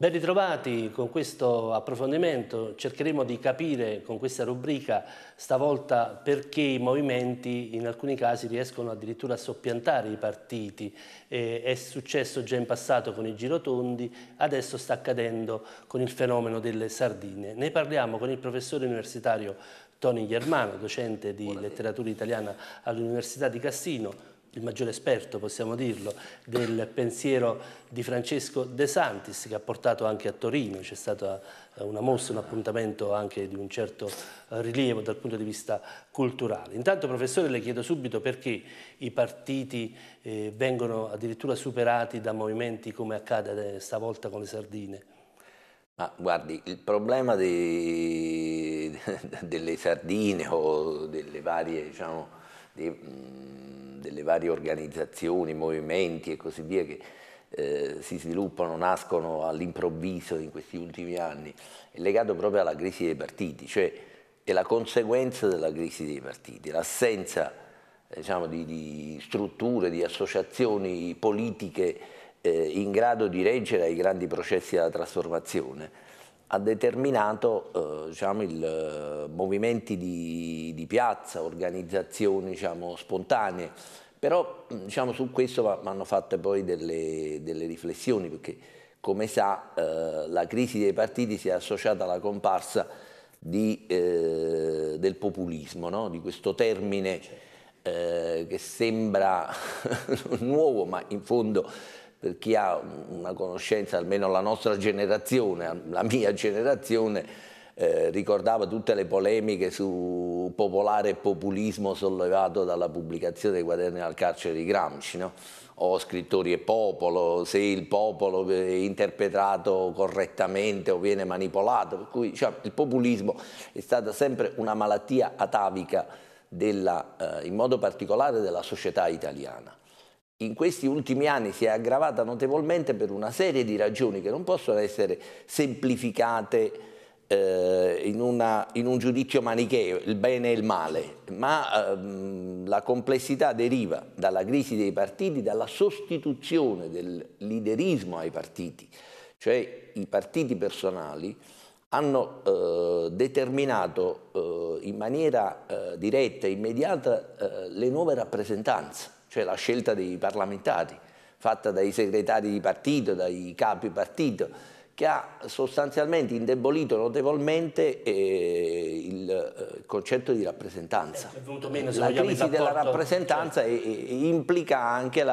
Ben ritrovati con questo approfondimento, cercheremo di capire con questa rubrica stavolta perché i movimenti in alcuni casi riescono addirittura a soppiantare i partiti. Eh, è successo già in passato con i girotondi, adesso sta accadendo con il fenomeno delle sardine. Ne parliamo con il professore universitario Tony Germano, docente di Buonasera. letteratura italiana all'Università di Cassino, il maggiore esperto, possiamo dirlo, del pensiero di Francesco De Santis che ha portato anche a Torino, c'è stata eh, una mossa, un appuntamento anche di un certo eh, rilievo dal punto di vista culturale. Intanto professore le chiedo subito perché i partiti eh, vengono addirittura superati da movimenti come accade eh, stavolta con le sardine. Ma guardi, il problema di delle sardine o delle varie, diciamo, dei, mh, mm, delle varie organizzazioni, movimenti e così via che eh, si sviluppano, nascono all'improvviso in questi ultimi anni, è legato proprio alla crisi dei partiti, cioè è la conseguenza della crisi dei partiti, l'assenza diciamo, di, di, strutture, di associazioni politiche eh, in grado di reggere ai grandi processi della trasformazione ha determinato eh, diciamo, il, eh, movimenti di, di, piazza, organizzazioni diciamo, spontanee, però diciamo, su questo vanno fatte poi delle, delle riflessioni perché come sa eh, la crisi dei partiti si è associata alla comparsa di, eh, del populismo, no? di questo termine eh, che sembra nuovo ma in fondo per chi ha una conoscenza, almeno la nostra generazione, la mia generazione, eh, ricordava tutte le polemiche su popolare e populismo sollevato dalla pubblicazione dei quaderni al carcere di Gramsci, no? o scrittori e popolo, se il popolo è interpretato correttamente o viene manipolato, per cui cioè, il populismo è stata sempre una malattia atavica della, eh, in modo particolare della società italiana in questi ultimi anni si è aggravata notevolmente per una serie di ragioni che non possono essere semplificate eh, in, una, in, un giudizio manicheo, il bene e il male, ma ehm, la complessità deriva dalla crisi dei partiti, dalla sostituzione del liderismo ai partiti, cioè i partiti personali hanno eh, determinato eh, in maniera eh, diretta e immediata eh, le nuove rappresentanze cioè la scelta dei parlamentari, fatta dai segretari di partito, dai capi partito, che ha sostanzialmente indebolito notevolmente eh, il eh, concetto di rappresentanza. Eh, è venuto Meno, se la crisi della rappresentanza cioè. e, e implica anche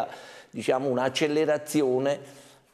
diciamo, un'accelerazione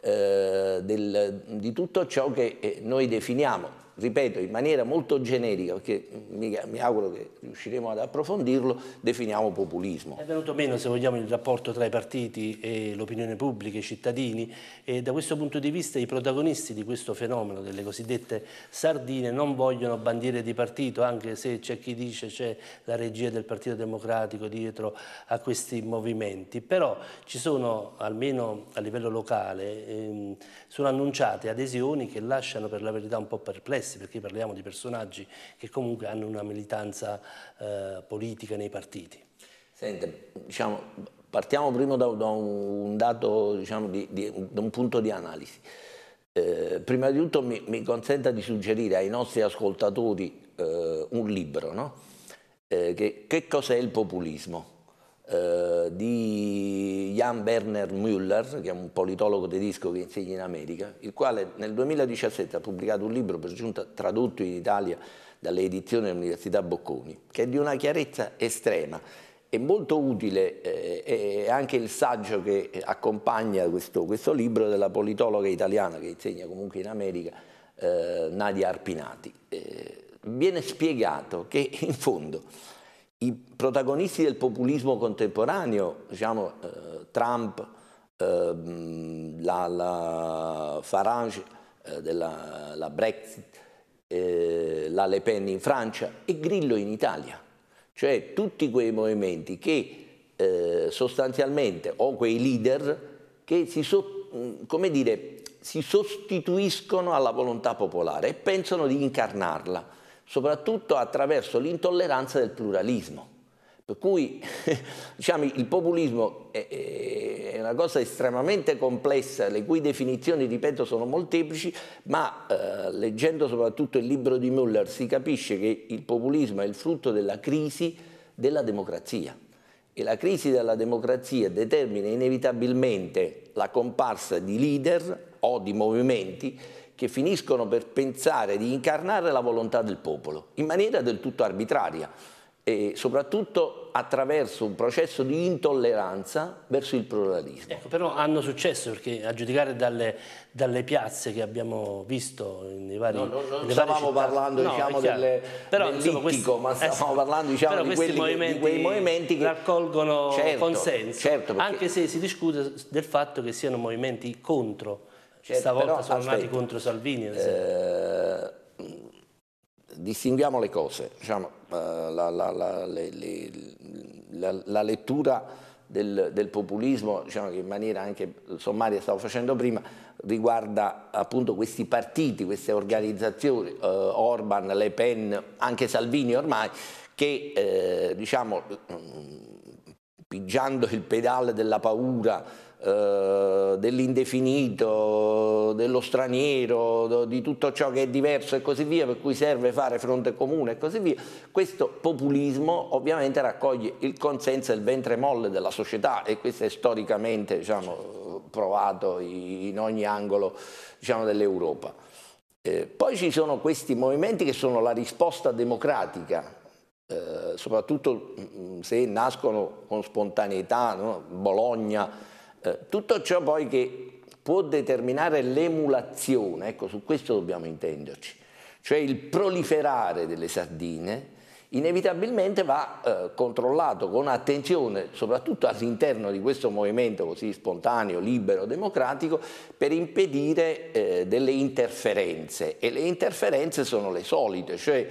eh, di tutto ciò che eh, noi definiamo ripeto, in maniera molto generica, perché mi, mi, auguro che riusciremo ad approfondirlo, definiamo populismo. È venuto meno, se vogliamo, il rapporto tra i partiti e l'opinione pubblica, i cittadini, e da questo punto di vista i protagonisti di questo fenomeno, delle cosiddette sardine, non vogliono bandiere di partito, anche se c'è chi dice c'è la regia del Partito Democratico dietro a questi movimenti, però ci sono, almeno a livello locale, ehm, sono annunciate adesioni che lasciano per la verità un po' perplessi interessi, perché parliamo di personaggi che comunque hanno una militanza eh, politica nei partiti. Senti, diciamo, partiamo prima da, da un dato, diciamo, di, di, da un punto di analisi. Eh, prima di tutto mi, mi, consenta di suggerire ai nostri ascoltatori eh, un libro, no? eh, che, che cos'è il populismo? Eh, di Jan Werner Müller, che è un politologo tedesco che insegna in America, il quale nel 2017 ha pubblicato un libro per giunta tradotto in Italia dalle edizioni dell'Università Bocconi, che è di una chiarezza estrema. È molto utile eh, è anche il saggio che accompagna questo, questo libro della politologa italiana che insegna comunque in America, eh, Nadia Arpinati. Eh, viene spiegato che in fondo i protagonisti del populismo contemporaneo, diciamo eh, Trump, eh, la, la, Farange eh, della la Brexit, eh, la Le Pen in Francia e Grillo in Italia, cioè tutti quei movimenti che eh, sostanzialmente o quei leader che si, so, come dire, si sostituiscono alla volontà popolare e pensano di incarnarla soprattutto attraverso l'intolleranza del pluralismo. Per cui diciamo, il populismo è, una cosa estremamente complessa, le cui definizioni, ripeto, sono molteplici, ma eh, leggendo soprattutto il libro di Müller si capisce che il populismo è il frutto della crisi della democrazia e la crisi della democrazia determina inevitabilmente la comparsa di leader o di movimenti che finiscono per pensare di incarnare la volontà del popolo in maniera del tutto arbitraria e soprattutto attraverso un processo di intolleranza verso il pluralismo. Ecco, però hanno successo perché a giudicare dalle, dalle piazze che abbiamo visto nei vari no, no, non stavamo città. parlando no, diciamo delle, però, del insomma, littico, questi, ma eh, stavamo eh, parlando diciamo, di, quelli, movimenti di quei movimenti che raccolgono certo, consenso, certo, perché... anche se si discute del fatto che siano movimenti contro cioè, certo, Stavolta però, sono aspetta, nati contro Salvini. Eh, distinguiamo le cose, diciamo, eh, la, la, la, le, le, la, lettura del, del populismo, diciamo che in maniera anche sommaria stavo facendo prima, riguarda appunto questi partiti, queste organizzazioni, eh, Orban, Le Pen, anche Salvini ormai, che eh, diciamo, mm, pigiando il pedale della paura, eh, dell'indefinito, dello straniero, di tutto ciò che è diverso e così via, per cui serve fare fronte comune e così via, questo populismo ovviamente raccoglie il consenso e il ventre molle della società e questo è storicamente diciamo, provato in ogni angolo diciamo, dell'Europa. Eh, poi ci sono questi movimenti che sono la risposta democratica, eh, soprattutto mm, se nascono con spontaneità, no? Bologna eh, tutto ciò poi che può determinare l'emulazione, ecco su questo dobbiamo intenderci, cioè il proliferare delle sardine, inevitabilmente va eh, controllato con attenzione, soprattutto all'interno di questo movimento così spontaneo, libero, democratico, per impedire eh, delle interferenze. E le interferenze sono le solite, cioè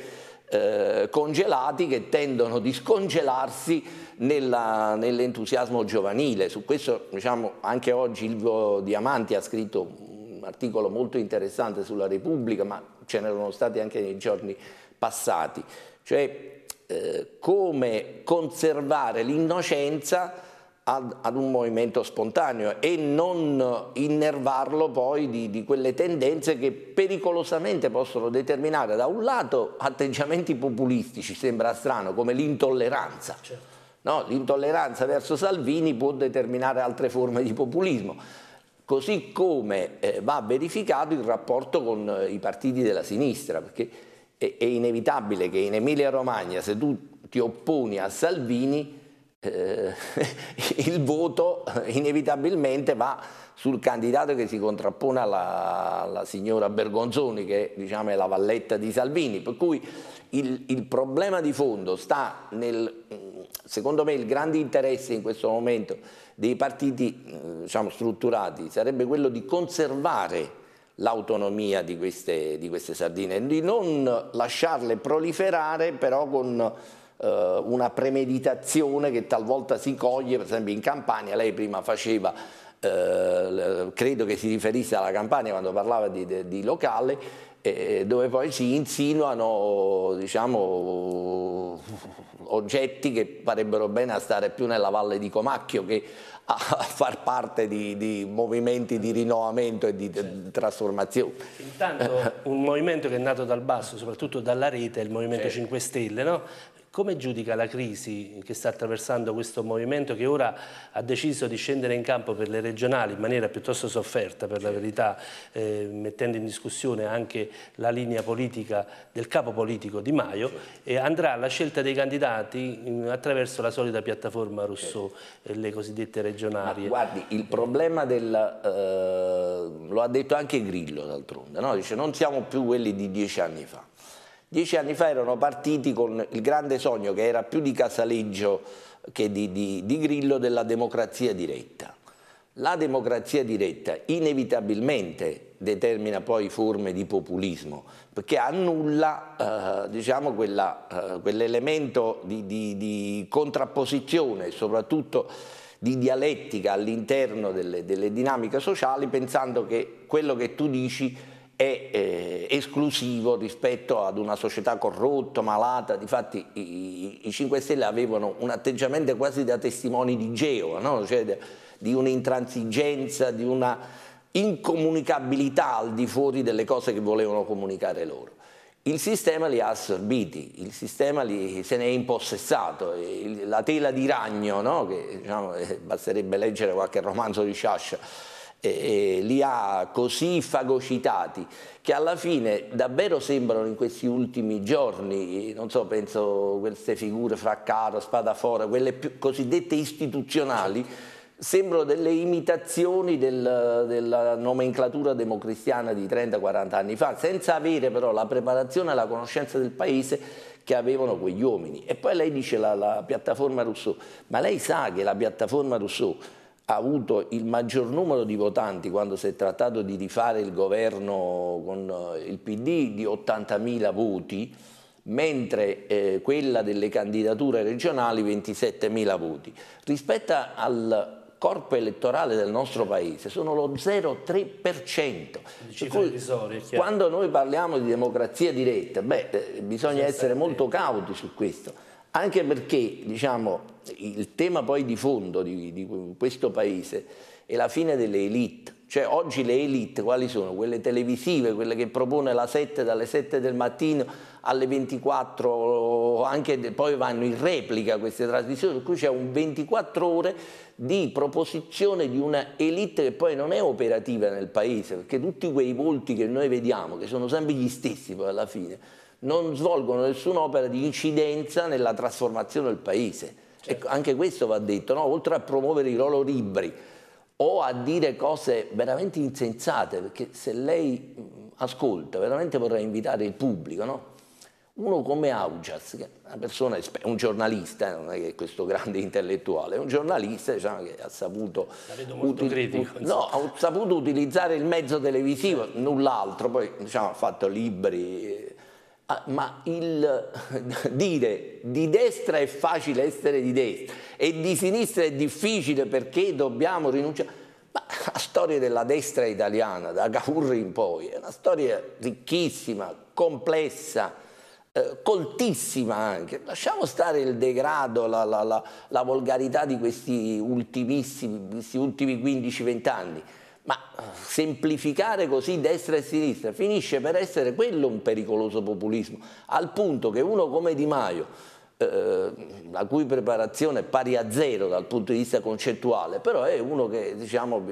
eh, congelati che tendono a discongelarsi nell'entusiasmo giovanile. Su questo diciamo, anche oggi Ilvo Diamanti ha scritto un articolo molto interessante sulla Repubblica, ma ce n'erano stati anche nei giorni passati, cioè eh, come conservare l'innocenza ad, ad, un movimento spontaneo e non innervarlo poi di, di, quelle tendenze che pericolosamente possono determinare da un lato atteggiamenti populistici, sembra strano, come l'intolleranza. Certo. No? L'intolleranza verso Salvini può determinare altre forme di populismo, così come eh, va verificato il rapporto con eh, i partiti della sinistra, perché è, è inevitabile che in Emilia Romagna se tu ti opponi a Salvini eh, il voto inevitabilmente va sul candidato che si contrappone alla, alla signora Bergonzoni, che diciamo, è la valletta di Salvini. Per cui il, il problema di fondo sta nel, mm, secondo me, il grande interesse in questo momento dei partiti mm, diciamo, strutturati sarebbe quello di conservare l'autonomia di, di queste, sardine, di non lasciarle proliferare però con eh, una premeditazione che talvolta si coglie, per esempio in Campania lei prima faceva, eh, credo che si riferisse alla Campania quando parlava di, di, di locale, eh, dove poi si insinuano diciamo, oggetti che farebbero bene a stare più nella valle di Comacchio che a far parte di, di movimenti di rinnovamento e di certo. trasformazione. Intanto un movimento che è nato dal basso, soprattutto dalla rete, è il Movimento certo. 5 Stelle, no? Come giudica la crisi che sta attraversando questo movimento che ora ha deciso di scendere in campo per le regionali in maniera piuttosto sofferta per la verità, eh, mettendo in discussione anche la linea politica del capo politico Di Maio certo. e andrà alla scelta dei candidati attraverso la solita piattaforma Rousseau, eh, le cosiddette regionali. Guardi, il problema del... Eh, lo ha detto anche Grillo d'altronde, no? dice non siamo più quelli di dieci anni fa Dieci anni fa erano partiti con il grande sogno che era più di Casaleggio che di, di, di Grillo della democrazia diretta. La democrazia diretta inevitabilmente determina poi forme di populismo, perché annulla eh, diciamo eh, quell'elemento eh, quell di, di contrapposizione e soprattutto di dialettica all'interno delle, delle, dinamiche sociali pensando che quello che tu dici è eh, esclusivo rispetto ad una società corrotta, malata, difatti i, i 5 Stelle avevano un atteggiamento quasi da testimoni di Geo, no? cioè, di un'intransigenza, di una incomunicabilità al di fuori delle cose che volevano comunicare loro. Il sistema li ha assorbiti, il sistema li, se ne è impossessato, la tela di ragno, no? che diciamo, eh, basterebbe leggere qualche romanzo di Sciascia, eh, li ha così fagocitati che alla fine davvero sembrano in questi ultimi giorni, non so, penso queste figure fra caro, spada fora, quelle più, cosiddette istituzionali, sembrano delle imitazioni del, della nomenclatura democristiana di 30-40 anni fa, senza avere però la preparazione e la conoscenza del paese che avevano quegli uomini. E poi lei dice la, la piattaforma Rousseau, ma lei sa che la piattaforma Rousseau avuto il maggior numero di votanti quando si è trattato di rifare il governo con eh, il PD di 80.000 voti, mentre eh, quella delle candidature regionali 27.000 voti. Rispetto al corpo elettorale del nostro paese sono lo 0,3%. quando noi parliamo di democrazia diretta, beh, eh, bisogna essere molto cauti su questo anche perché diciamo, il tema poi di fondo di, di questo paese è la fine delle elite, cioè oggi le elite quali sono? Quelle televisive, quelle che propone la 7 dalle 7 del mattino alle 24, anche poi vanno in replica queste trasmissioni, per cui c'è un 24 ore di proposizione di una elite che poi non è operativa nel paese, perché tutti quei volti che noi vediamo, che sono sempre gli stessi poi alla fine, non svolgono nessuna opera di incidenza nella trasformazione del paese. Certo. Ecco, anche questo va detto, no? oltre a promuovere i loro libri o a dire cose veramente insensate, perché se lei mm, ascolta, veramente vorrei invitare il pubblico, no? uno come Augias, che è persona, un giornalista, non è che questo grande intellettuale, è un giornalista diciamo, che ha saputo, critico, no, ha saputo, utilizzare il mezzo televisivo, null'altro, poi diciamo, ha fatto libri, eh, Ah, ma il dire di destra è facile essere di destra e di sinistra è difficile perché dobbiamo rinunciare. Ma la storia della destra italiana, da Cavour in poi, è una storia ricchissima, complessa, eh, coltissima anche. Lasciamo stare il degrado, la, la, la, la volgarità di questi, questi ultimi 15-20 anni ma eh, semplificare così destra e sinistra finisce per essere quello un pericoloso populismo, al punto che uno come Di Maio, eh, la cui preparazione è pari a zero dal punto di vista concettuale, però è uno che diciamo,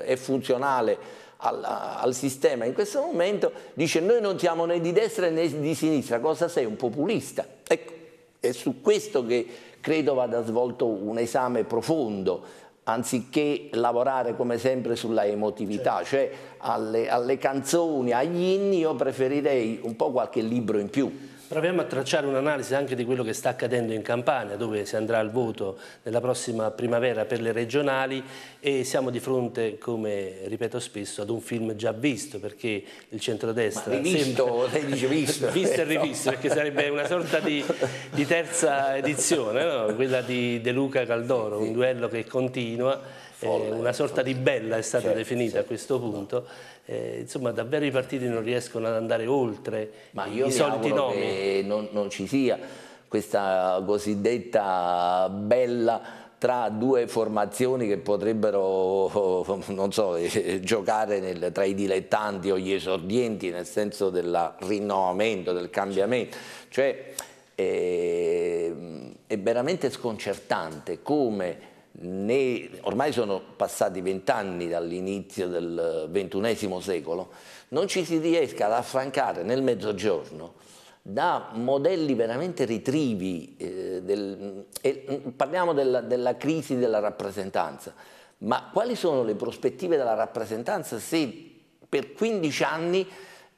eh, è funzionale al, al, sistema in questo momento, dice noi non siamo né di destra né di sinistra, cosa sei? Un populista. Ecco, è su questo che credo vada svolto un esame profondo anziché lavorare come sempre sulla emotività, certo. cioè alle, alle, canzoni, agli inni, io preferirei un po' qualche libro in più. Proviamo a tracciare un'analisi anche di quello che sta accadendo in Campania, dove si andrà al voto nella prossima primavera per le regionali e siamo di fronte, come ripeto spesso, ad un film già visto, perché il centrodestra... Ma rivisto, sempre... lei dice visto. visto e ecco. rivisto, perché sarebbe una sorta di, di terza edizione, no? quella di De Luca Caldoro, un duello che continua Folle, eh, una sorta folle. di bella è stata certo, definita certo. a questo punto. Eh, insomma, davvero i partiti non riescono ad andare oltre Ma i, io i soliti nomi. Che non, non ci sia questa cosiddetta bella tra due formazioni che potrebbero non so, eh, giocare nel, tra i dilettanti o gli esordienti nel senso del rinnovamento, del cambiamento. Cioè, è, ehm, è veramente sconcertante come né, ormai sono passati vent'anni dall'inizio del XXI secolo, non ci si riesca ad affrancare nel mezzogiorno da modelli veramente ritrivi, eh, del, eh, parliamo della, della crisi della rappresentanza, ma quali sono le prospettive della rappresentanza se per 15 anni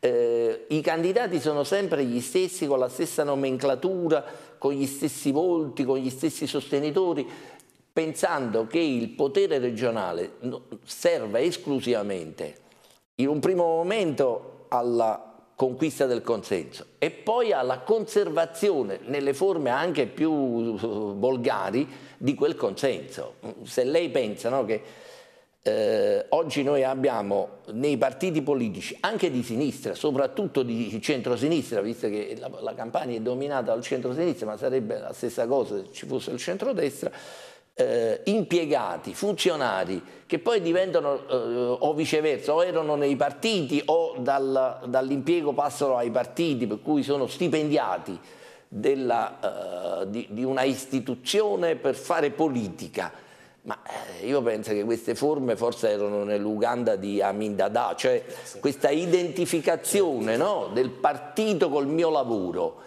eh, i candidati sono sempre gli stessi, con la stessa nomenclatura, con gli stessi volti, con gli stessi sostenitori pensando che il potere regionale serva esclusivamente in un primo momento alla conquista del consenso e poi alla conservazione nelle forme anche più volgari di quel consenso. Se lei pensa no, che eh, oggi noi abbiamo nei partiti politici, anche di sinistra, soprattutto di centrosinistra, visto che la, la Campania è dominata dal centrosinistra, ma sarebbe la stessa cosa se ci fosse il centrodestra, eh, impiegati, funzionari che poi diventano eh, o viceversa o erano nei partiti o dal, dall'impiego passano ai partiti per cui sono stipendiati della, eh, di, di, una istituzione per fare politica. Ma eh, io penso che queste forme forse erano nell'Uganda di Amin Dada, cioè eh questa identificazione no, del partito col mio lavoro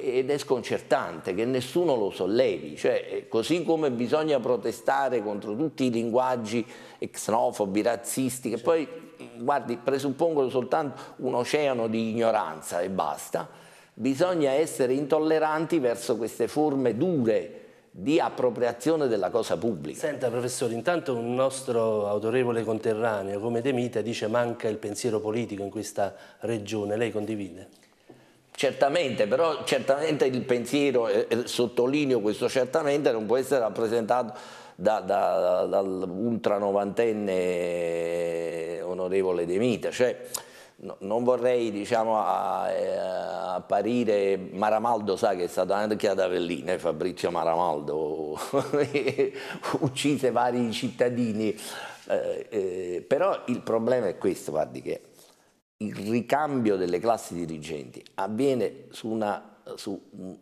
ed è sconcertante che nessuno lo sollevi, cioè, eh, così come bisogna protestare contro tutti i linguaggi xenofobi, razzisti, che sì. poi guardi, presuppongono soltanto un oceano di ignoranza e basta, bisogna essere intolleranti verso queste forme dure di appropriazione della cosa pubblica. Senta professore, intanto un nostro autorevole conterraneo come Demita dice manca il pensiero politico in questa regione, lei condivide? Certamente, però certamente il pensiero, e, sottolineo questo certamente, non può essere rappresentato da, da, dall'ultra novantenne eh, onorevole De Mita. Cioè, no, non vorrei diciamo, eh, apparire, Maramaldo sa che è stato anche ad Avellino, eh, Fabrizio Maramaldo uccise vari cittadini, eh, eh, però il problema è questo, guardi che il ricambio delle classi dirigenti avviene su, una, su un,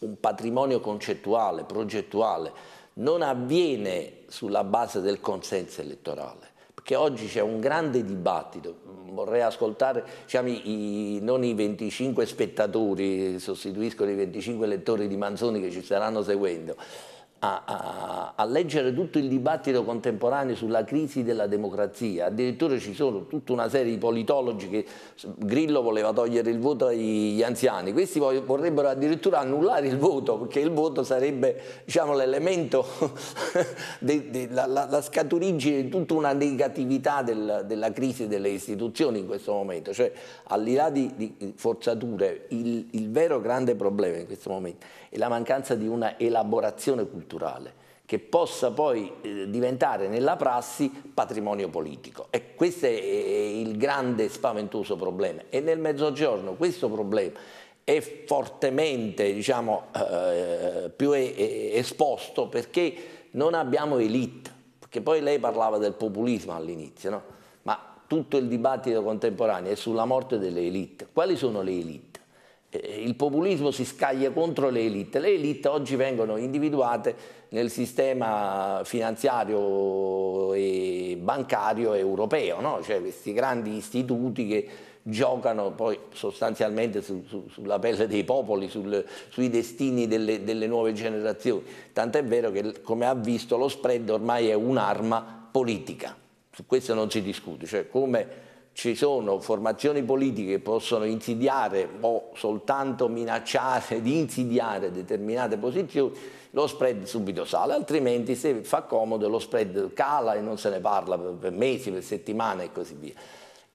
un patrimonio concettuale, progettuale, non avviene sulla base del consenso elettorale perché oggi c'è un grande dibattito, vorrei ascoltare diciamo, i, non i 25 spettatori, sostituiscono i 25 lettori di Manzoni che ci staranno seguendo, a, a, a, leggere tutto il dibattito contemporaneo sulla crisi della democrazia, addirittura ci sono tutta una serie di politologi che Grillo voleva togliere il voto agli anziani, questi vorrebbero addirittura annullare il voto perché il voto sarebbe diciamo, l'elemento, la, la, la, scaturigine di tutta una negatività del, della crisi delle istituzioni in questo momento, cioè al di là di, di forzature il, il vero grande problema in questo momento è la mancanza di una elaborazione culturale culturale che possa poi eh, diventare nella prassi patrimonio politico. E questo è il grande spaventoso problema. E nel mezzogiorno questo problema è fortemente diciamo, eh, più è, è esposto perché non abbiamo elite, perché poi lei parlava del populismo all'inizio, no? ma tutto il dibattito contemporaneo è sulla morte delle elite. Quali sono le elite? Eh, il populismo si scaglia contro le elite. Le elite oggi vengono individuate nel sistema finanziario e bancario europeo, no? cioè questi grandi istituti che giocano poi sostanzialmente su, su, sulla pelle dei popoli, sul, sui destini delle, delle nuove generazioni. Tant'è vero che, come ha visto, lo spread ormai è un'arma politica. Su questo non si discute, cioè come ci sono formazioni politiche che possono insidiare o soltanto minacciare di insidiare determinate posizioni, lo spread subito sale, altrimenti se fa comodo lo spread cala e non se ne parla per mesi, per settimane e così via.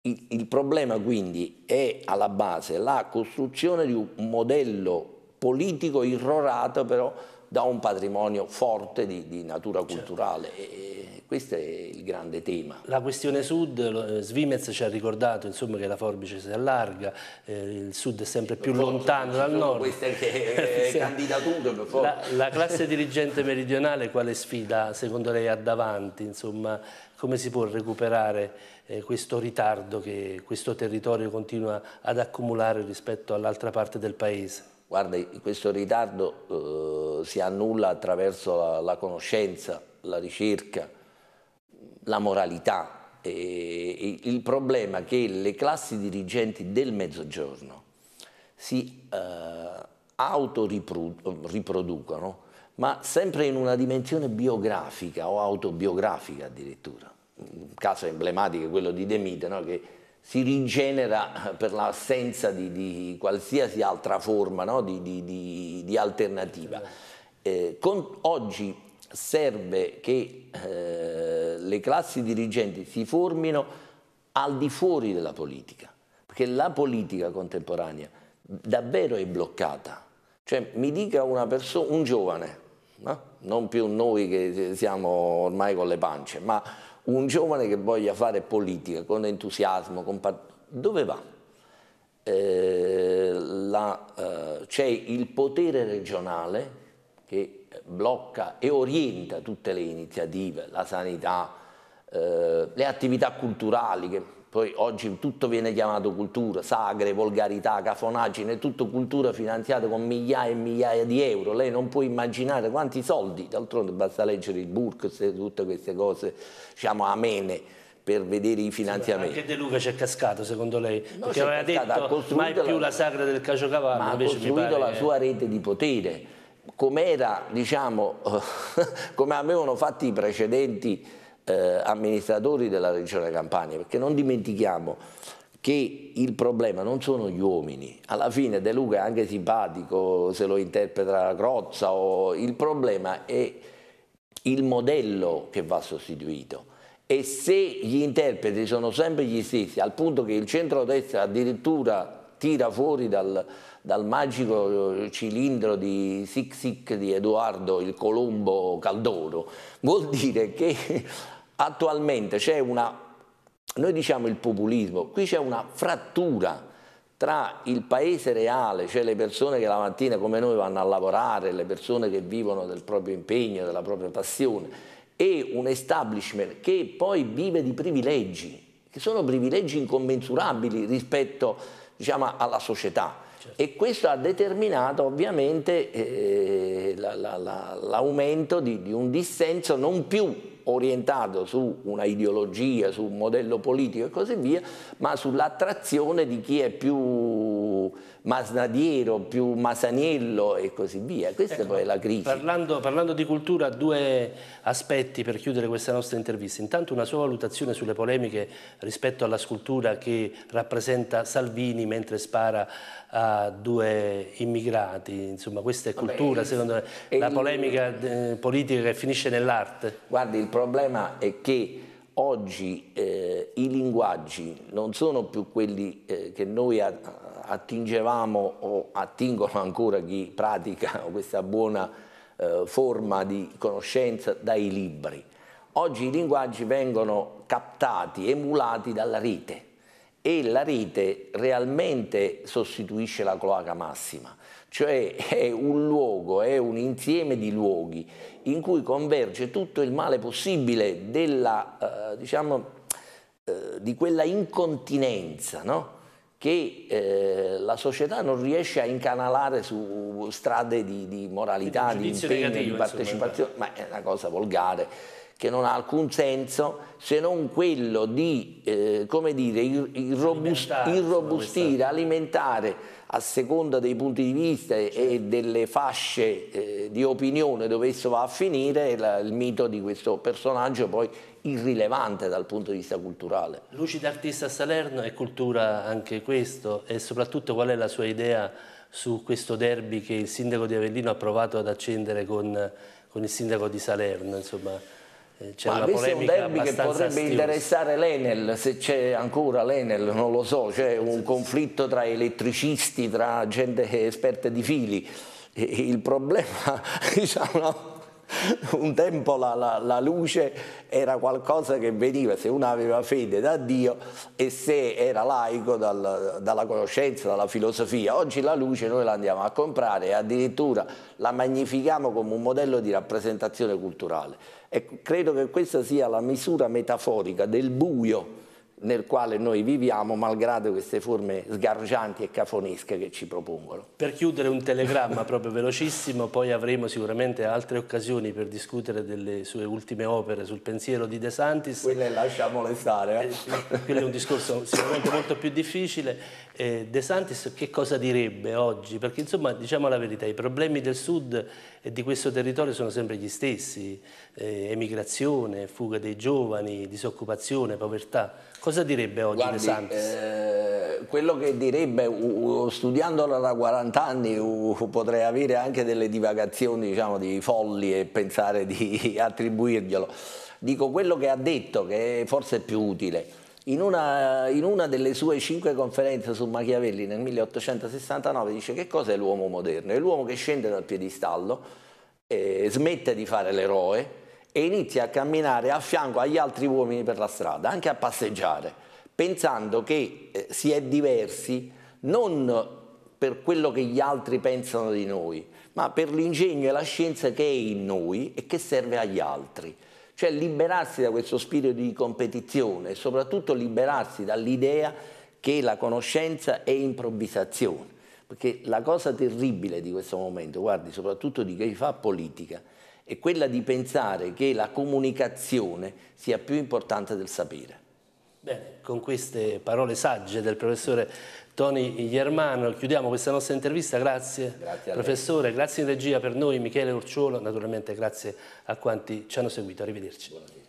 Il, il problema quindi è alla base la costruzione di un modello politico irrorato però da un patrimonio forte di, di natura certo. culturale. Certo. questo è il grande tema. La questione sud, eh, Svimez ci ha ricordato insomma, che la forbice si allarga, eh, il sud è sempre più Forse lontano dal nord. è che, eh, candidature per la, la classe dirigente meridionale quale sfida secondo lei ha davanti? Insomma, come si può recuperare eh, questo ritardo che questo territorio continua ad accumulare rispetto all'altra parte del paese? Guarda, questo ritardo eh, si annulla attraverso la, la, conoscenza, la ricerca, la moralità. E, e il problema è che le classi dirigenti del mezzogiorno si eh, autoriproducono, ma sempre in una dimensione biografica o autobiografica addirittura. Un caso emblematico è quello di De Mite, no? che si rigenera eh, per l'assenza di, di, qualsiasi altra forma no? di, di, di, alternativa. Eh, con, oggi serve che eh, le classi dirigenti si formino al di fuori della politica, perché la politica contemporanea davvero è bloccata. Cioè, mi dica un giovane, no? non più noi che siamo ormai con le pance, ma un giovane che voglia fare politica con entusiasmo, con dove va? Eh, eh, c'è il potere regionale che blocca e orienta tutte le iniziative, la sanità, eh, le attività culturali che poi oggi tutto viene chiamato cultura, sagre, volgarità, cafonaggine, è tutto cultura finanziata con migliaia e migliaia di euro. Lei non può immaginare quanti soldi, d'altronde basta leggere il Burks e tutte queste cose, diciamo, amene per vedere i finanziamenti. Sì, anche De Luca c'è cascato secondo lei? No, perché aveva cascato, detto mai più la, la sagra del Caciocavallo. Ma ha costruito la che... sua rete di potere, come era, diciamo, come avevano fatto i precedenti eh, amministratori della regione Campania, perché non dimentichiamo che il problema non sono gli uomini, alla fine De Luca è anche simpatico se lo interpreta la Crozza, o... il problema è il modello che va sostituito e se gli interpreti sono sempre gli stessi, al punto che il centro centrodestra addirittura tira fuori dal, dal magico eh, cilindro di Sic Sic di Edoardo il Colombo Caldoro, vuol dire che attualmente c'è una, noi diciamo il populismo, qui c'è una frattura tra il paese reale, cioè le persone che la mattina come noi vanno a lavorare, le persone che vivono del proprio impegno, della propria passione, e un establishment che poi vive di privilegi, che sono privilegi incommensurabili rispetto a diciamo, alla società. Certo. E questo ha determinato ovviamente eh, l'aumento la, la, la, di, di un dissenso non più orientato su una ideologia, su un modello politico e così via, ma sull'attrazione di chi è più Masnadiero, più Masaniello e così via. Questa ecco, poi è la crisi. Parlando, parlando di cultura, due aspetti per chiudere questa nostra intervista. Intanto una sua valutazione sulle polemiche rispetto alla scultura che rappresenta Salvini mentre spara a due immigrati. Insomma, questa è cultura, Vabbè, secondo me, la polemica eh, politica che finisce nell'arte. Guardi, il problema è che oggi eh, i linguaggi non sono più quelli eh, che noi attingevamo o attingono ancora chi pratica questa buona eh, forma di conoscenza dai libri. Oggi i linguaggi vengono captati, emulati dalla rete e la rete realmente sostituisce la cloaca massima, cioè è un luogo, è un insieme di luoghi in cui converge tutto il male possibile della, eh, diciamo, eh, di quella incontinenza, no? che eh, la società non riesce a incanalare su strade di, di moralità, di impegno, negativo, di partecipazione, insomma. ma è una cosa volgare che non ha alcun senso se non quello di eh, come dire, irrobust irrobustire, alimentare a seconda dei punti di vista e certo. delle fasce eh, di opinione dove esso va a finire la, il mito di questo personaggio poi irrilevante dal punto di vista culturale. Luci d'artista a Salerno è cultura anche questo e soprattutto qual è la sua idea su questo derby che il sindaco di Avellino ha provato ad accendere con, con il sindaco di Salerno, insomma. Eh, c'è Ma questo è un derby che potrebbe astiosa. interessare l'Enel, se c'è ancora l'Enel, non lo so, c'è un conflitto tra elettricisti, tra gente esperta di fili. Il problema, diciamo, un tempo la, la, la, luce era qualcosa che veniva se uno aveva fede da Dio e se era laico dal, dalla conoscenza, dalla filosofia. Oggi la luce noi la andiamo a comprare e addirittura la magnifichiamo come un modello di rappresentazione culturale. E ecco, credo che questa sia la misura metaforica del buio nel quale noi viviamo malgrado queste forme sgargianti e cafonesche che ci propongono. Per chiudere un telegramma proprio velocissimo, poi avremo sicuramente altre occasioni per discutere delle sue ultime opere sul pensiero di De Santis. Quelle lasciamole stare. Eh? eh Quello è un discorso sicuramente molto più difficile eh, De Santis che cosa direbbe oggi? Perché insomma, diciamo la verità, i problemi del sud e di questo territorio sono sempre gli stessi, eh, emigrazione, fuga dei giovani, disoccupazione, povertà. Cosa direbbe oggi Guardi, De Santis? Eh, quello che direbbe, uh, studiandolo da 40 anni, potrei avere anche delle divagazioni diciamo, di folli e pensare di attribuirglielo. Dico quello che ha detto, che forse è più utile in una, in una, delle sue cinque conferenze su Machiavelli nel 1869 dice che cosa è l'uomo moderno? È l'uomo che scende dal piedistallo, eh, smette di fare l'eroe e inizia a camminare a fianco agli altri uomini per la strada, anche a passeggiare, pensando che eh, si è diversi non per quello che gli altri pensano di noi, ma per l'ingegno e la scienza che è in noi e che serve agli altri. Cioè liberarsi da questo spirito di competizione e soprattutto liberarsi dall'idea che la conoscenza è improvvisazione. Perché la cosa terribile di questo momento, guardi, soprattutto di chi fa politica, è quella di pensare che la comunicazione sia più importante del sapere. Bene, con queste parole sagge del professore Tony Germano, Chiudiamo questa nostra intervista, grazie, grazie professore, grazie in regia per noi, Michele Urciolo, naturalmente grazie a quanti ci hanno seguito, arrivederci. Buonasera.